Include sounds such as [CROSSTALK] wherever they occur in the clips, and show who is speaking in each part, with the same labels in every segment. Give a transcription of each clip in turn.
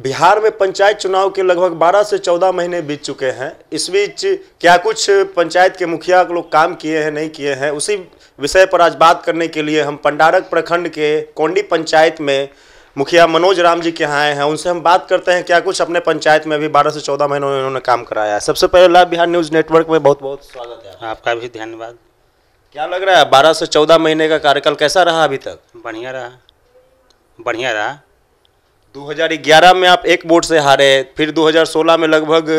Speaker 1: बिहार में पंचायत चुनाव के लगभग 12 से 14 महीने बीत चुके हैं इस बीच क्या कुछ पंचायत के मुखिया लोग काम किए हैं नहीं किए हैं उसी विषय पर आज बात करने के लिए हम पंडारक प्रखंड के कोंडी पंचायत में मुखिया मनोज राम जी के यहाँ आए हैं उनसे हम बात करते हैं क्या कुछ अपने पंचायत में भी 12 से 14 महीनों में उन्होंने काम कराया है सबसे पहले लाभ बिहार न्यूज़ नेटवर्क में बहुत बहुत स्वागत है आपका भी धन्यवाद क्या लग रहा है बारह से चौदह महीने का कार्यकाल कैसा रहा अभी तक बढ़िया रहा बढ़िया रहा 2011 में आप एक वोट से हारे फिर 2016 में लगभग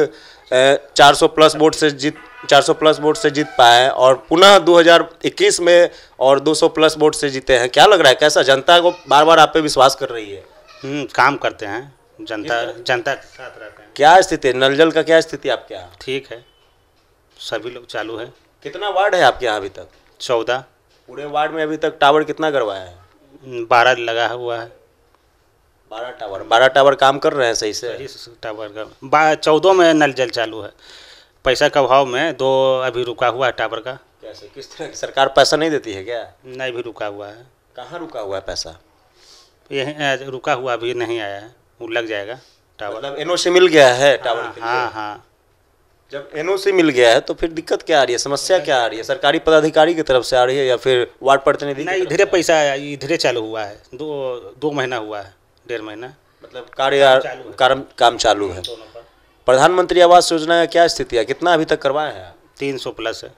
Speaker 1: 400 प्लस वोट से जीत 400 प्लस वोट से जीत पाए और पुनः 2021 में और 200 प्लस वोट से जीते हैं क्या लग रहा है कैसा जनता को बार बार आप पे विश्वास कर रही है हम्म, काम करते हैं जनता जनता के साथ रहते हैं क्या स्थिति है नल जल का क्या स्थिति आपके यहाँ ठीक है सभी लोग चालू है कितना वार्ड है आपके यहाँ अभी तक चौदह पूरे वार्ड में अभी तक टावर कितना करवाया है बारह लगा हुआ है बारह टावर बारह टावर काम कर रहे हैं सही से टावर का चौदह में नल जल चालू है पैसा का अभाव में दो अभी रुका हुआ है टावर का कैसे किस तरह की सरकार पैसा नहीं देती है क्या नहीं भी रुका हुआ है कहाँ रुका हुआ है पैसा यही रुका हुआ अभी नहीं आया है वो लग जाएगा टावर मतलब एन मिल गया है टावर हाँ, हाँ, हाँ जब एन मिल गया है तो फिर दिक्कत क्या आ रही है समस्या क्या आ रही है सरकारी पदाधिकारी की तरफ से आ रही है या फिर वार्ड प्रतिनिधि नहीं इधरे पैसा आया इधरे चालू हुआ है दो दो महीना हुआ है डेढ़ महीना मतलब कार्य काम काम चालू है प्रधानमंत्री आवास योजना का क्या स्थिति है कितना अभी तक करवाए हैं तीन सौ प्लस है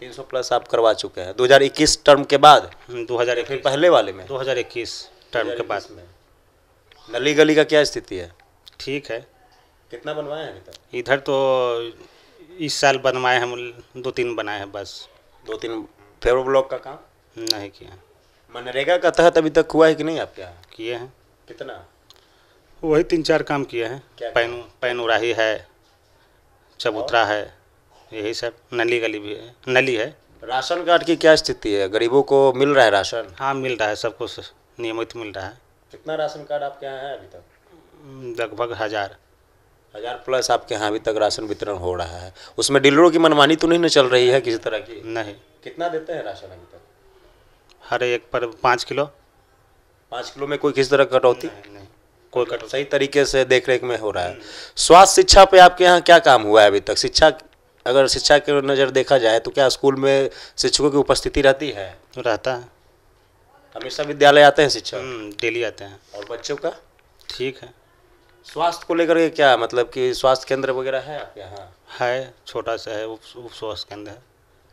Speaker 1: तीन सौ प्लस आप करवा चुके हैं 2021 टर्म के बाद 2021 हम्म, पहले वाले में 2021 टर्म के बाद में नली गली का क्या स्थिति है ठीक है कितना बनवाए हैं इधर तो इस साल बनवाए हम दो तीन बनाए हैं बस दो तीन फेवर ब्लॉक का काम नहीं किया मनरेगा का तहत अभी तक हुआ है कि नहीं आपके यहाँ किए हैं कितना वही तीन चार काम किए हैं पैन पैन उराही है चबूतरा है यही सब नली गली भी है नली है राशन कार्ड की क्या स्थिति है गरीबों को मिल रहा है राशन हाँ मिल रहा है सब कुछ नियमित मिल रहा है कितना राशन कार्ड आपके यहाँ है अभी तक लगभग हज़ार हज़ार प्लस आपके यहाँ अभी तक राशन वितरण हो रहा है उसमें डीलरों की मनमानी तो नहीं ना चल रही है किसी तरह की नहीं कितना देते हैं राशन अभी तक हर एक पर पाँच किलो पाँच किलो में कोई किसी तरह कटौती कोई कटौती सही तरीके से देख रेख में हो रहा है स्वास्थ्य शिक्षा पे आपके यहाँ क्या काम हुआ है अभी तक शिक्षा अगर शिक्षा के नज़र देखा जाए तो क्या स्कूल में शिक्षकों की उपस्थिति रहती है रहता है हमेशा विद्यालय आते हैं शिक्षक हम्म, डेली आते हैं और बच्चों का ठीक है स्वास्थ्य को लेकर के क्या मतलब कि स्वास्थ्य केंद्र वगैरह है आपके यहाँ है छोटा सा है उप स्वास्थ्य केंद्र है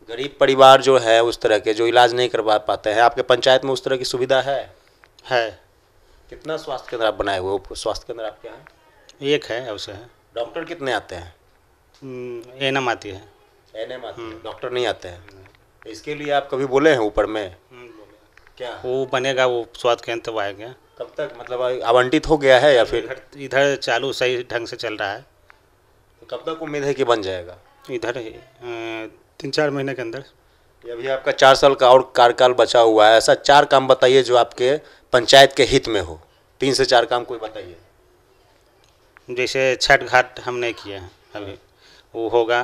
Speaker 1: गरीब परिवार जो है उस तरह के जो इलाज नहीं करवा पाते हैं आपके पंचायत में उस तरह की सुविधा है है कितना स्वास्थ्य केंद्र आप बनाए हुए स्वास्थ्य केंद्र आपके यहाँ एक है अवश्य है डॉक्टर कितने आते हैं हम्म, एम आती है एम आती है हम्म। डॉक्टर नहीं आते हैं इसके लिए आप कभी बोले हैं ऊपर में हम्म, क्या वो बनेगा वो स्वास्थ्य केंद्र तो आएगा कब तक मतलब आवंटित हो गया है या फिर इधर चालू सही ढंग से चल रहा है तो कब तक उम्मीद है कि बन जाएगा इधर तीन चार महीने के अंदर अभी आपका चार साल का और कार्यकाल बचा हुआ है ऐसा चार काम बताइए जो आपके पंचायत के हित में हो तीन से चार काम कोई बताइए जैसे छठ घाट हमने किया है अभी वो होगा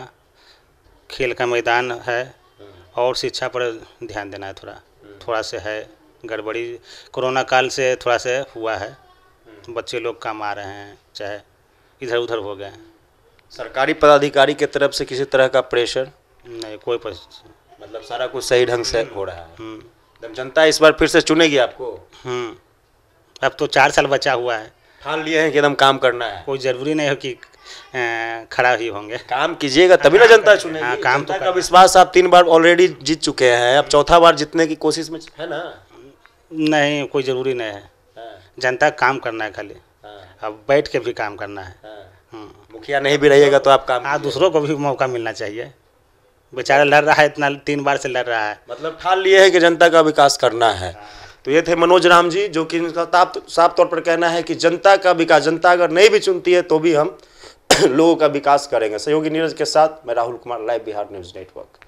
Speaker 1: खेल का मैदान है हम्म। और शिक्षा पर ध्यान देना है थोड़ा हम्म। थोड़ा से है गड़बड़ी कोरोना काल से थोड़ा से हुआ है हम्म। बच्चे लोग काम आ रहे हैं चाहे इधर उधर हो गए हैं सरकारी पदाधिकारी के तरफ से किसी तरह का प्रेशर नहीं कोई प्रेशर मतलब सारा कुछ सही ढंग से हो रहा है जनता इस बार फिर से चुनेगी आपको हम्म। अब तो चार साल बचा हुआ है ठान लिए हैं कि एकदम काम करना है कोई ज़रूरी नहीं है कि खड़ा ही होंगे काम कीजिएगा तभी ना जनता चुने हाँ, काम तो का विश्वास आप तीन बार ऑलरेडी जीत चुके हैं अब चौथा बार जीतने की कोशिश में है ना नहीं कोई ज़रूरी नहीं है हाँ। जनता काम करना है खाली हाँ। अब बैठ के भी काम करना है हाँ। हम्म। मुखिया नहीं भी रहिएगा तो आप काम हाँ दूसरों को भी मौका मिलना चाहिए बेचारा लड़ रहा है इतना तीन बार से लड़ रहा है मतलब ठान लिए है कि जनता का विकास करना है तो ये थे मनोज राम जी जो कि तो, साफ तौर पर कहना है कि जनता का विकास जनता अगर नहीं भी चुनती है तो भी हम [CLEARS THROAT] लोगों का विकास करेंगे सहयोगी नीरज के साथ मैं Rahul Kumar live Bihar news network